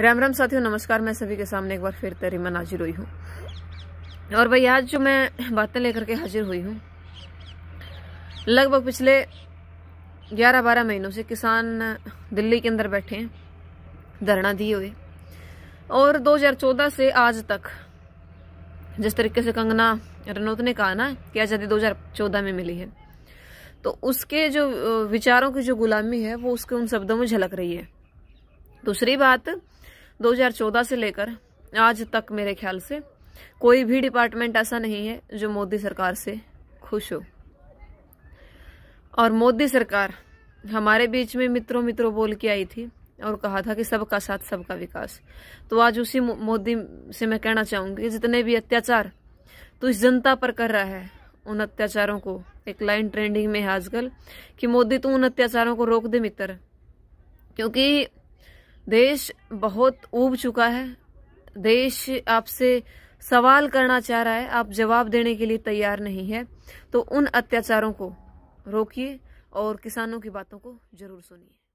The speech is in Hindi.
राम राम साथियों नमस्कार मैं सभी के सामने एक बार फिर तरीमन हाजिर हुई हूँ और भाई आज जो मैं बातें लेकर के हाजिर हुई हूँ लगभग पिछले 11-12 महीनों से किसान दिल्ली के अंदर बैठे हैं धरना दिए हुए और 2014 से आज तक जिस तरीके से कंगना रनौत ने कहा ना कि आज़ादी 2014 में मिली है तो उसके जो विचारों की जो गुलामी है वो उसके उन शब्दों में झलक रही है दूसरी बात 2014 से लेकर आज तक मेरे ख्याल से कोई भी डिपार्टमेंट ऐसा नहीं है जो मोदी सरकार से खुश हो और मोदी सरकार हमारे बीच में मित्रों मित्रों बोल के आई थी और कहा था कि सबका साथ सबका विकास तो आज उसी मोदी से मैं कहना कि जितने भी अत्याचार तो इस जनता पर कर रहा है उन अत्याचारों को एक लाइन ट्रेंडिंग में है आजकल कि मोदी तो उन अत्याचारों को रोक दे मित्र क्योंकि देश बहुत ऊब चुका है देश आपसे सवाल करना चाह रहा है आप जवाब देने के लिए तैयार नहीं है तो उन अत्याचारों को रोकिए और किसानों की बातों को जरूर सुनिए